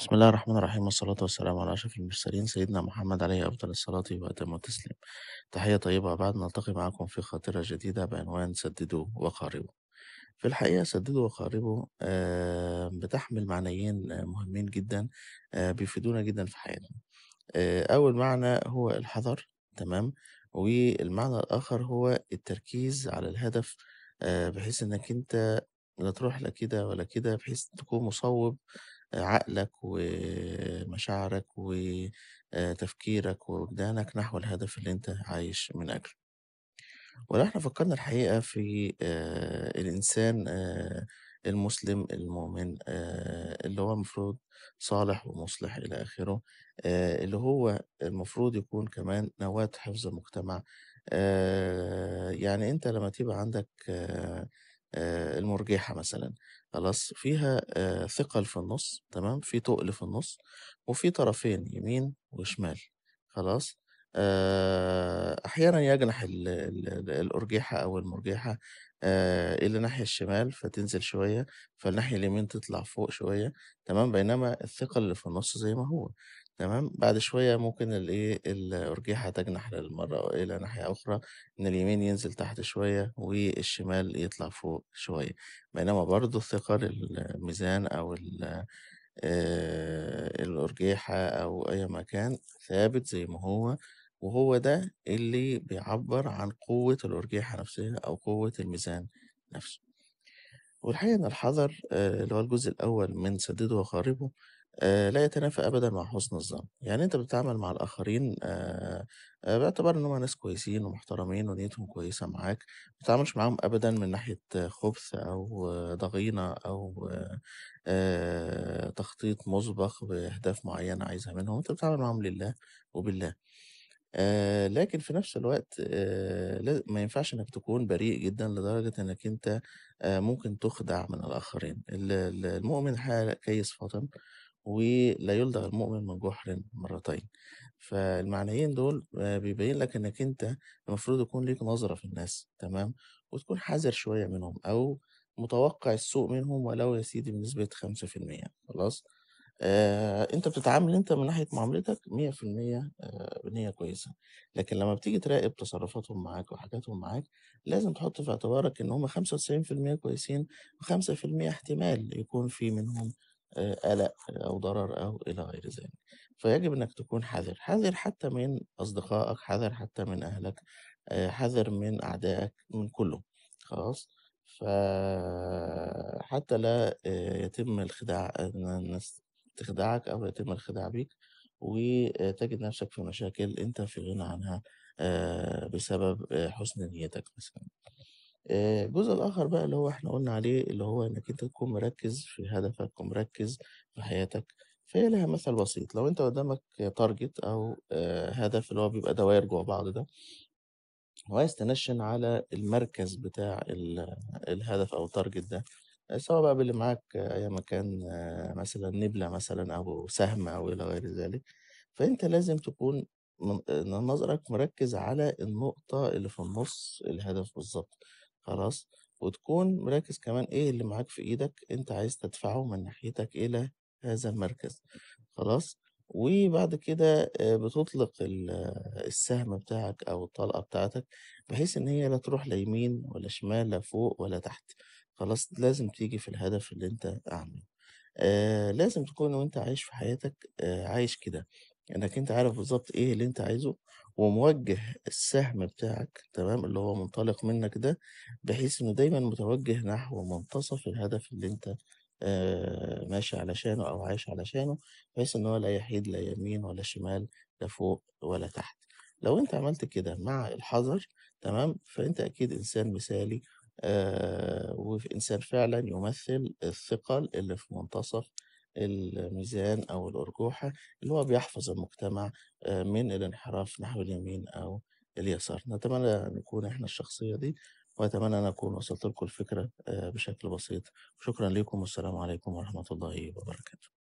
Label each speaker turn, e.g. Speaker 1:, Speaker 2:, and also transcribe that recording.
Speaker 1: بسم الله الرحمن الرحيم والصلاة والسلام على أشرف المرسلين سيدنا محمد عليه أفضل الصلاة وأتم التسليم تحية طيبة بعد نلتقي معكم في خاطرة جديدة بعنوان سددوا وقاربوا في الحقيقة سددوا وقاربوا بتحمل معنيين آه، مهمين جدا آه، بيفيدونا جدا في حياتنا آه، أول معنى هو الحذر تمام والمعنى الآخر هو التركيز على الهدف بحيث إنك أنت لا تروح لا كده ولا كده بحيث تكون مصوب عقلك ومشاعرك وتفكيرك آه، ووجدانك نحو الهدف اللي انت عايش من اجله ولو احنا فكرنا الحقيقة في آه، الإنسان آه، المسلم المؤمن اللي هو المفروض صالح ومصلح إلى آخره اللي هو المفروض يكون كمان نواة حفظ المجتمع يعني أنت لما تبقى عندك آه، المرجحة مثلا خلاص فيها آه، ثقل في النص تمام في تقل في النص وفي طرفين يمين وشمال خلاص آه، أحيانا يجنح الأرجحة أو المرجحة الى ناحيه الشمال فتنزل شويه فالناحيه اليمين تطلع فوق شويه تمام بينما الثقل اللي في النص زي ما هو تمام؟ بعد شوية ممكن الإيه، الأرجيحة تجنح للمرّة إلى ناحية أخرى، إن اليمين ينزل تحت شوية والشمال يطلع فوق شوية، بينما برضو الثقل الميزان أو آه، الأرجيحة أو أي مكان ثابت زي ما هو، وهو ده اللي بيعبّر عن قوة الأرجيحة نفسها أو قوة الميزان نفسه. والحقيقة إن الحذر آه، اللي هو الجزء الأول من سدّده وخاربه لا يتنافى أبدًا مع حُسن الظن، يعني أنت بتتعامل مع الآخرين باعتبار إن هُم ناس كويسين ومحترمين ونيّتهم كويسة معاك، ما بتتعاملش معاهم أبدًا من ناحية خُبث أو ضغينة أو تخطيط مُسبق بأهداف معيّنة عايزها منهم، أنت بتتعامل معاهم لله وبالله. آه لكن في نفس الوقت آه ما ينفعش إنّك تكون بريء جدًا لدرجة إنّك أنت آه ممكن تُخدع من الآخرين. المؤمن حا كيّس فطن. ولا يُلدغ المؤمن من جُحر مرّتين، فالمعنيين دول آه، بيبيّن لك إنّك أنت المفروض يكون ليك نظرة في الناس تمام، وتكون حذر شوية منهم أو متوقّع السوء منهم ولو يا سيدي بنسبة 5% خلاص، آه، أنت بتتعامل أنت من ناحية معاملتك 100% آه، بنيّة كويسة، لكن لمّا بتيجي تراقب تصرّفاتهم معاك وحاجاتهم معاك، لازم تحُط في اعتبارك إن هم 95% كويسين و5% احتمال يكون في منهم قلق أو ضرر أو إلى غير ذلك. فيجب إنّك تكون حذر، حذر حتى من أصدقائك، حذر حتى من أهلك، من اهلك حذر من أعدائك، من كُلّه خلاص؟ فحتى لا يتم الخداع إن الناس تخدعك أو يتم الخداع بيك، وتجد نَفْسك في مشاكل أنت في غنى عنها بسبب حُسن نيّتك مثلًا. آه، الجزء الآخر بقى اللي هو إحنا قُلنا عليه، اللي هو إنّك أنت تكون مركّز في هدفك ومركّز في حياتك، فهي لها مثل بسيط، لو أنت قدّامك تارجت أو آه، هدف اللي هو بيبقى دواير جوّه بعض ده وعايز تنشِّن على المركز بتاع الهدف أو التارجت ده، سواء بقى باللي معاك أيًا مكان آه، مثلًا نبلة مثلًا أو سهم أو إلى غير ذلك، فأنت لازم تكون من نظرك مركّز على النقطة اللي في النُص الهدف بالظبط خلاص وتكون مركز كمان ايه اللي معاك في ايدك انت عايز تدفعه من ناحيتك الى هذا المركز خلاص وبعد كده آه، بتطلق آه، السهم بتاعك او الطلقة بتاعتك بحيث ان هي لا تروح لا يمين ولا شمال لا فوق ولا تحت خلاص لازم تيجي في الهدف اللي انت عامله آه لازم تكون وانت عايش في حياتك آه عايش كده إنك أنت عارف بالظبط إيه اللي أنت عايزه، وموجّه السهم بتاعك تمام، اللي هو منطلق منّك ده، بحيث إنه دايمًا متوجّه نحو منتصف الهدف اللي أنت ماشي علشانه أو عايش علشانه، بحيث إن هو لا يحيد لا يمين ولا شمال، لا فوق ولا تحت. لو أنت عملت كده مع الحذر تمام، فأنت أكيد إنسان مثالي آه وإنسان فعلًا يمثّل الثقل اللي في منتصف الميزان أو الأرجوحة اللي هو بيحفظ المجتمع آه، من الانحراف نحو اليمين أو اليسار، نتمنى أن نكون إحنا الشخصية دي، وأتمنى أن أكون وصّلت لكم الفكرة آه، بشكل بسيط، شكرًا لكم والسلام عليكم ورحمة الله وبركاته.